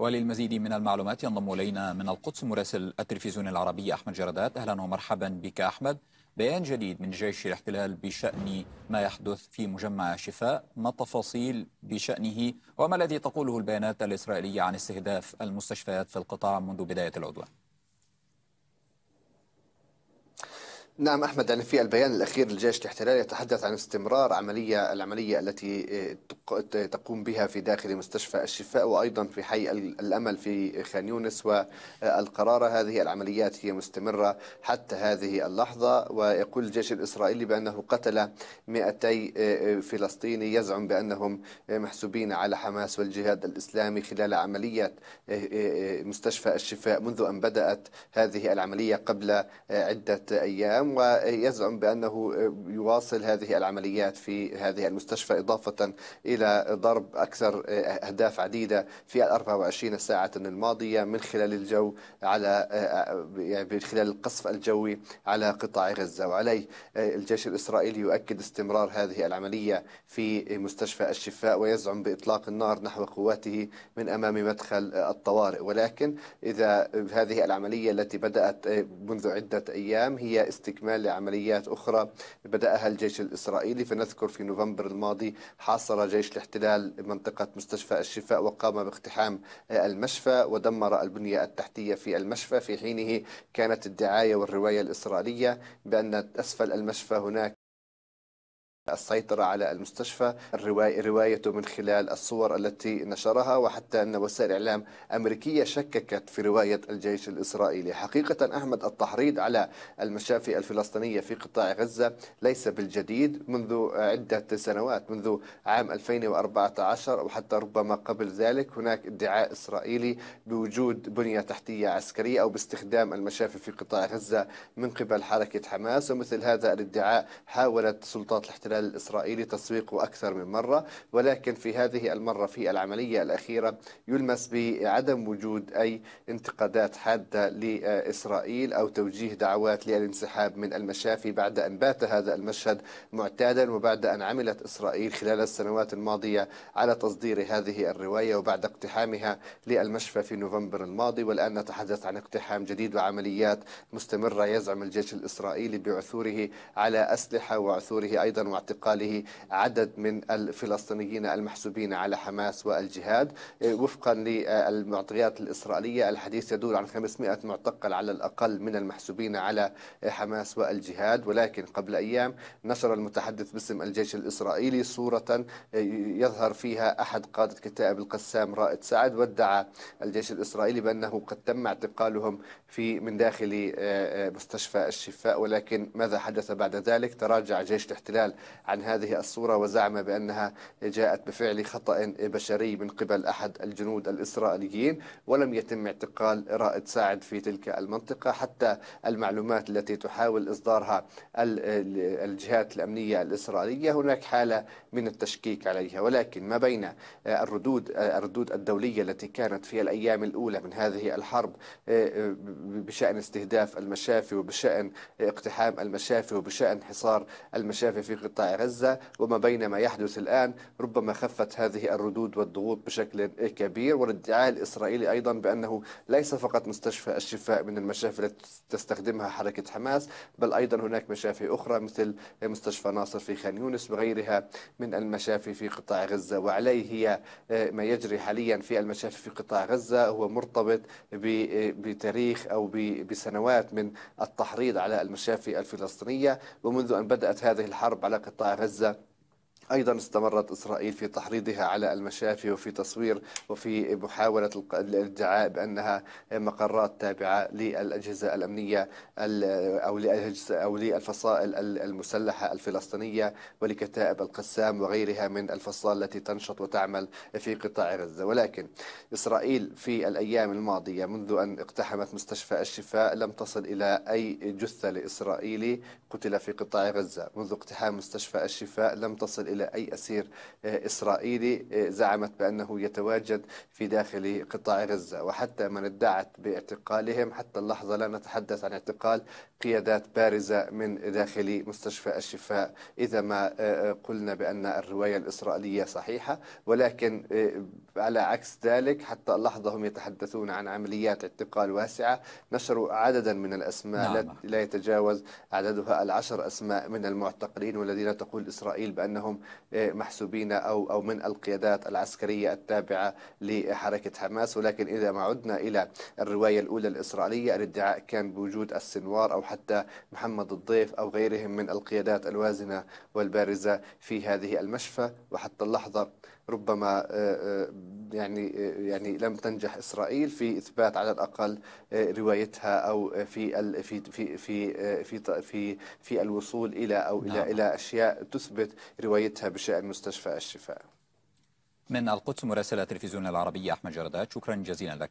وللمزيد من المعلومات ينضم إلينا من القدس مراسل التلفزيون العربي أحمد جردات أهلا ومرحبا بك أحمد بيان جديد من جيش الاحتلال بشأن ما يحدث في مجمع شفاء ما التفاصيل بشأنه وما الذي تقوله البيانات الإسرائيلية عن استهداف المستشفيات في القطاع منذ بداية العدوان نعم احمد يعني في البيان الاخير لجيش الاحتلال يتحدث عن استمرار عمليه العمليه التي تقوم بها في داخل مستشفى الشفاء وايضا في حي الامل في خان يونس والقراره هذه العمليات هي مستمره حتى هذه اللحظه ويقول الجيش الاسرائيلي بانه قتل 200 فلسطيني يزعم بانهم محسوبين على حماس والجهاد الاسلامي خلال عمليه مستشفى الشفاء منذ ان بدات هذه العمليه قبل عده ايام ويزعم بأنه يواصل هذه العمليات في هذه المستشفى إضافة إلى ضرب أكثر أهداف عديدة في ال 24 ساعة الماضية من خلال الجو على يعني من خلال القصف الجوي على قطاع غزة وعليه الجيش الإسرائيلي يؤكد استمرار هذه العملية في مستشفى الشفاء ويزعم بإطلاق النار نحو قواته من أمام مدخل الطوارئ ولكن إذا هذه العملية التي بدأت منذ عدة أيام هي استكمال واستكمال لعمليات أخرى بدأها الجيش الإسرائيلي فنذكر في نوفمبر الماضي حاصر جيش الاحتلال منطقة مستشفى الشفاء وقام باقتحام المشفى ودمر البنية التحتية في المشفى في حينه كانت الدعاية والرواية الإسرائيلية بأن أسفل المشفى هناك السيطرة على المستشفى الرواية روايته من خلال الصور التي نشرها وحتى أن وسائل إعلام أمريكية شككت في رواية الجيش الإسرائيلي حقيقة أحمد التحريض على المشافي الفلسطينية في قطاع غزة ليس بالجديد منذ عدة سنوات منذ عام 2014 وحتى ربما قبل ذلك هناك ادعاء إسرائيلي بوجود بنية تحتية عسكرية أو باستخدام المشافي في قطاع غزة من قبل حركة حماس ومثل هذا الادعاء حاولت سلطات الاحتلال الإسرائيلي تسويقه أكثر من مرة ولكن في هذه المرة في العملية الأخيرة يلمس بعدم وجود أي انتقادات حادة لإسرائيل أو توجيه دعوات للانسحاب من المشافي بعد أن بات هذا المشهد معتادا وبعد أن عملت إسرائيل خلال السنوات الماضية على تصدير هذه الرواية وبعد اقتحامها للمشفى في نوفمبر الماضي والآن نتحدث عن اقتحام جديد وعمليات مستمرة يزعم الجيش الإسرائيلي بعثوره على أسلحة وعثوره أيضا اعتقاله عدد من الفلسطينيين المحسوبين على حماس والجهاد إيه، وفقا للمعطيات الإسرائيلية الحديث يدور عن 500 معتقل على الأقل من المحسوبين على حماس والجهاد ولكن قبل أيام نشر المتحدث باسم الجيش الإسرائيلي صورة إيه، يظهر فيها أحد قادة كتائب القسام رائد سعد وادعى الجيش الإسرائيلي بأنه قد تم اعتقالهم في من داخل إيه، مستشفى الشفاء ولكن ماذا حدث بعد ذلك تراجع جيش الاحتلال عن هذه الصورة وزعم بأنها جاءت بفعل خطأ بشري من قبل أحد الجنود الإسرائيليين ولم يتم اعتقال رائد ساعد في تلك المنطقة حتى المعلومات التي تحاول إصدارها الجهات الأمنية الإسرائيلية هناك حالة من التشكيك عليها ولكن ما بين الردود الردود الدولية التي كانت في الأيام الأولى من هذه الحرب آه، آه، بشأن استهداف المشافي وبشأن اقتحام المشافي وبشأن حصار المشافي في قطاع قطاع غزة وما بين ما يحدث الآن ربما خفت هذه الردود والضغوط بشكل كبير والادعاء الإسرائيلي أيضا بأنه ليس فقط مستشفى الشفاء من المشافي التي تستخدمها حركة حماس بل أيضا هناك مشافي أخرى مثل مستشفى ناصر في خان يونس وغيرها من المشافي في قطاع غزة وعليه هي آه، ما يجري حاليا في المشافي في قطاع غزة هو مرتبط آه، بتاريخ أو بسنوات من التحريض على المشافي الفلسطينية ومنذ أن بدأت هذه الحرب على قطاع غزة أيضا استمرت إسرائيل في تحريضها على المشافي وفي تصوير وفي محاولة الادعاء بأنها مقرات تابعة للأجهزة الأمنية أو أو للفصائل المسلحة الفلسطينية ولكتائب القسام وغيرها من الفصائل التي تنشط وتعمل في قطاع غزة ولكن إسرائيل في الأيام الماضية منذ أن اقتحمت مستشفى الشفاء لم تصل إلى أي جثة لإسرائيلي قتل في قطاع غزة منذ اقتحام مستشفى الشفاء لم تصل إلى أي أسير آه، إسرائيلي آه، زعمت بأنه يتواجد في داخل قطاع غزة وحتى من ادعت باعتقالهم حتى اللحظة لا نتحدث عن اعتقال قيادات بارزة من داخل مستشفى الشفاء إذا ما آه، قلنا بأن الرواية الإسرائيلية صحيحة ولكن على عكس ذلك حتى اللحظة هم يتحدثون عن عمليات اعتقال واسعة نشروا عددا من الأسماء نعم. لا يتجاوز عددها العشر أسماء من المعتقلين والذين تقول إسرائيل بأنهم محسوبين أو أو من القيادات العسكرية التابعة لحركة حماس ولكن إذا ما عدنا إلى الرواية الأولى الإسرائيلية الادعاء كان بوجود السنوار أو حتى محمد الضيف أو غيرهم من القيادات الوازنة والبارزة في هذه المشفى وحتى اللحظة ربما آه، آه، يعني آه، يعني لم تنجح اسرائيل في اثبات على الاقل روايتها او في في في في في في, في الوصول الى او الى نعم. الى اشياء تثبت روايتها بيتها بشأن مستشفى الشفاء من القدس مراسل التلفزيون العربي أحمد جردات شكرا جزيلا لك